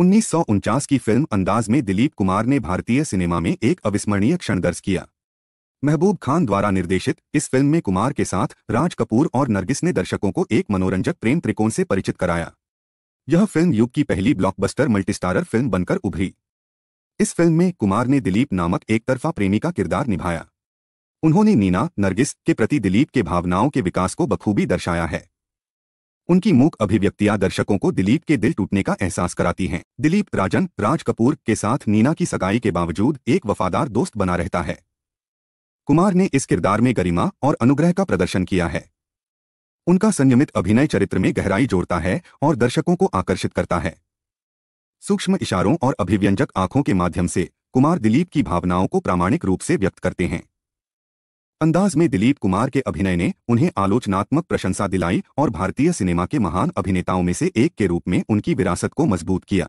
उन्नीस की फिल्म अंदाज में दिलीप कुमार ने भारतीय सिनेमा में एक अविस्मरणीय क्षण दर्ज किया महबूब खान द्वारा निर्देशित इस फिल्म में कुमार के साथ राज कपूर और नरगिस ने दर्शकों को एक मनोरंजक प्रेम त्रिकोण से परिचित कराया यह फिल्म युग की पहली ब्लॉकबस्टर मल्टीस्टारर फिल्म बनकर उभरी इस फिल्म में कुमार ने दिलीप नामक एकतरफा प्रेमी का किरदार निभाया उन्होंने नीना नरगिस के प्रति दिलीप के भावनाओं के विकास को बखूबी दर्शाया है उनकी मूक अभिव्यक्तियां दर्शकों को दिलीप के दिल टूटने का एहसास कराती हैं दिलीप राजन राज कपूर के साथ नीना की सगाई के बावजूद एक वफादार दोस्त बना रहता है कुमार ने इस किरदार में गरिमा और अनुग्रह का प्रदर्शन किया है उनका संयमित अभिनय चरित्र में गहराई जोड़ता है और दर्शकों को आकर्षित करता है सूक्ष्म इशारों और अभिव्यंजक आंखों के माध्यम से कुमार दिलीप की भावनाओं को प्रामाणिक रूप से व्यक्त करते हैं अंदाज में दिलीप कुमार के अभिनय ने उन्हें आलोचनात्मक प्रशंसा दिलाई और भारतीय सिनेमा के महान अभिनेताओं में से एक के रूप में उनकी विरासत को मजबूत किया